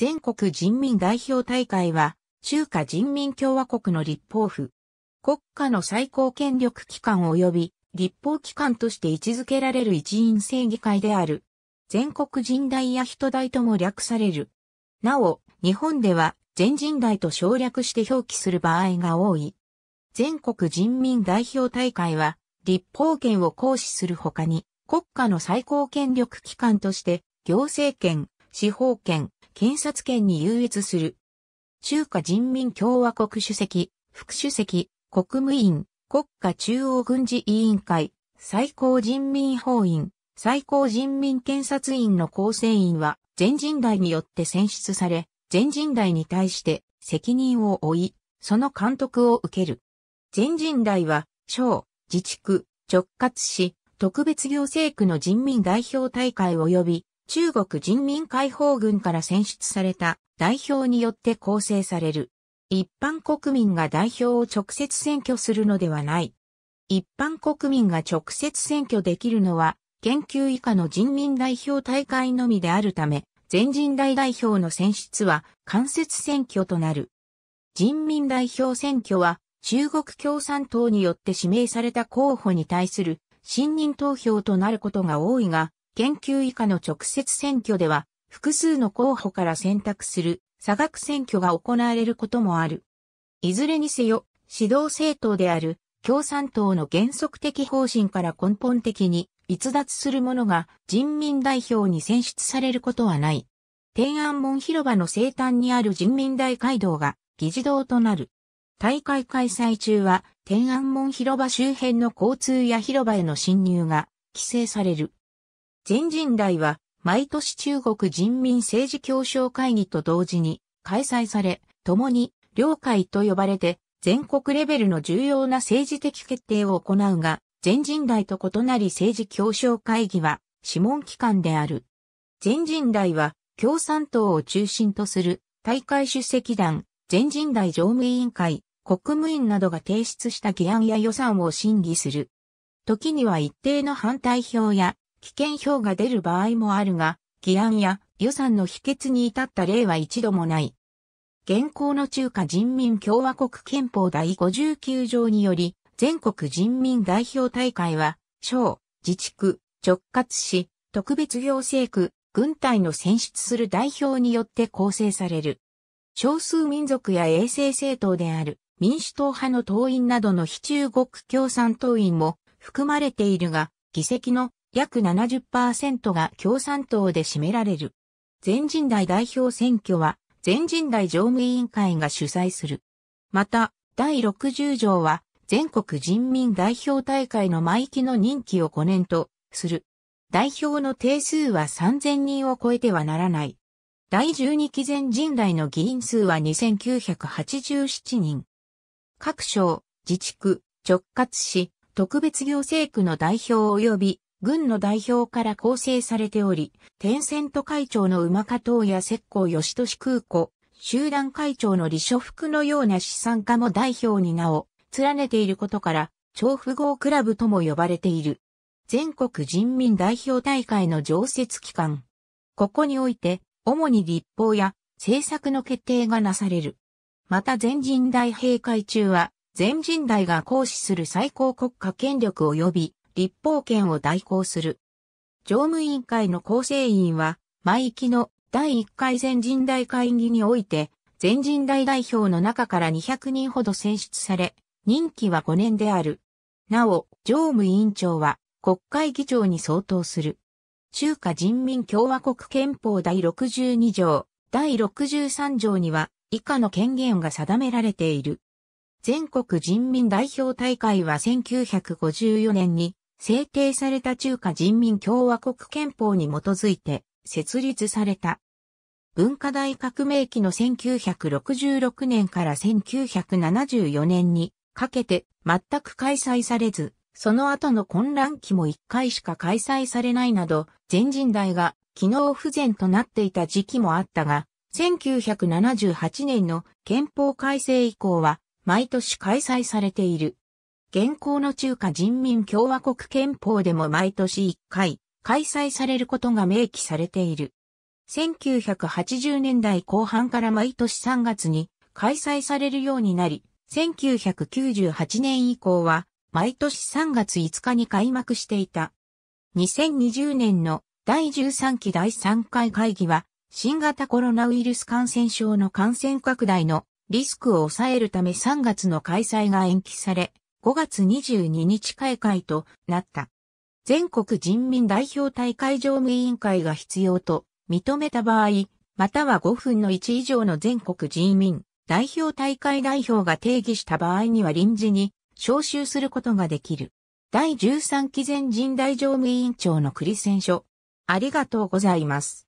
全国人民代表大会は、中華人民共和国の立法府。国家の最高権力機関及び立法機関として位置づけられる一員正議会である。全国人大や人大とも略される。なお、日本では全人代と省略して表記する場合が多い。全国人民代表大会は、立法権を行使するほかに、国家の最高権力機関として、行政権、司法権、検察権に優越する。中華人民共和国主席、副主席、国務院、国家中央軍事委員会、最高人民法院、最高人民検察院の構成員は、全人代によって選出され、全人代に対して責任を負い、その監督を受ける。全人代は、省、自治区、直轄市、特別行政区の人民代表大会及び中国人民解放軍から選出された代表によって構成される。一般国民が代表を直接選挙するのではない。一般国民が直接選挙できるのは、研究以下の人民代表大会のみであるため、全人代代表の選出は間接選挙となる。人民代表選挙は中国共産党によって指名された候補に対する信任投票となることが多いが、研究以下の直接選挙では、複数の候補から選択する、差額選挙が行われることもある。いずれにせよ、指導政党である共産党の原則的方針から根本的に逸脱する者が人民代表に選出されることはない。天安門広場の西端にある人民大会堂が議事堂となる。大会開催中は天安門広場周辺の交通や広場への侵入が規制される。全人代は毎年中国人民政治協商会議と同時に開催され、共に両会と呼ばれて全国レベルの重要な政治的決定を行うが、全人代と異なり政治協商会議は諮問機関である。全人代は共産党を中心とする大会出席団、全人代常務委員会、国務院などが提出した議案や予算を審議する。時には一定の反対票や危険票が出る場合もあるが、議案や予算の否決に至った例は一度もない。現行の中華人民共和国憲法第59条により、全国人民代表大会は、省、自治区、直轄市、特別行政区、軍隊の選出する代表によって構成される。少数民族や衛生政党である民主党派の党員などの非中国共産党員も含まれているが、議席の約70%が共産党で占められる。全人代代表選挙は、全人代常務委員会が主催する。また、第60条は、全国人民代表大会の毎期の任期を5年とする。代表の定数は3000人を超えてはならない。第12期全人代の議員数は2987人。各省、自治区、直轄市、特別行政区の代表及び軍の代表から構成されており、天戦都会長の馬加藤や石膏吉俊空港、集団会長の李書福のような資産家も代表に名を連ねていることから、超富豪クラブとも呼ばれている。全国人民代表大会の常設機関。ここにおいて、主に立法や政策の決定がなされる。また全人代閉会中は、全人代が行使する最高国家権力及び立法権を代行する。常務委員会の構成員は、毎期の第1回全人代会議において、全人代代表の中から200人ほど選出され、任期は5年である。なお、常務委員長は国会議長に相当する。中華人民共和国憲法第62条、第63条には以下の権限が定められている。全国人民代表大会は1954年に制定された中華人民共和国憲法に基づいて設立された。文化大革命期の1966年から1974年にかけて全く開催されず、その後の混乱期も1回しか開催されないなど、全人代が機能不全となっていた時期もあったが、1978年の憲法改正以降は毎年開催されている。現行の中華人民共和国憲法でも毎年1回開催されることが明記されている。1980年代後半から毎年3月に開催されるようになり、1998年以降は毎年3月5日に開幕していた。2020年の第13期第3回会議は新型コロナウイルス感染症の感染拡大のリスクを抑えるため3月の開催が延期され、5月22日開会となった。全国人民代表大会常務委員会が必要と認めた場合、または5分の1以上の全国人民代表大会代表が定義した場合には臨時に招集することができる。第13期前人代常務委員長の栗選書。ありがとうございます。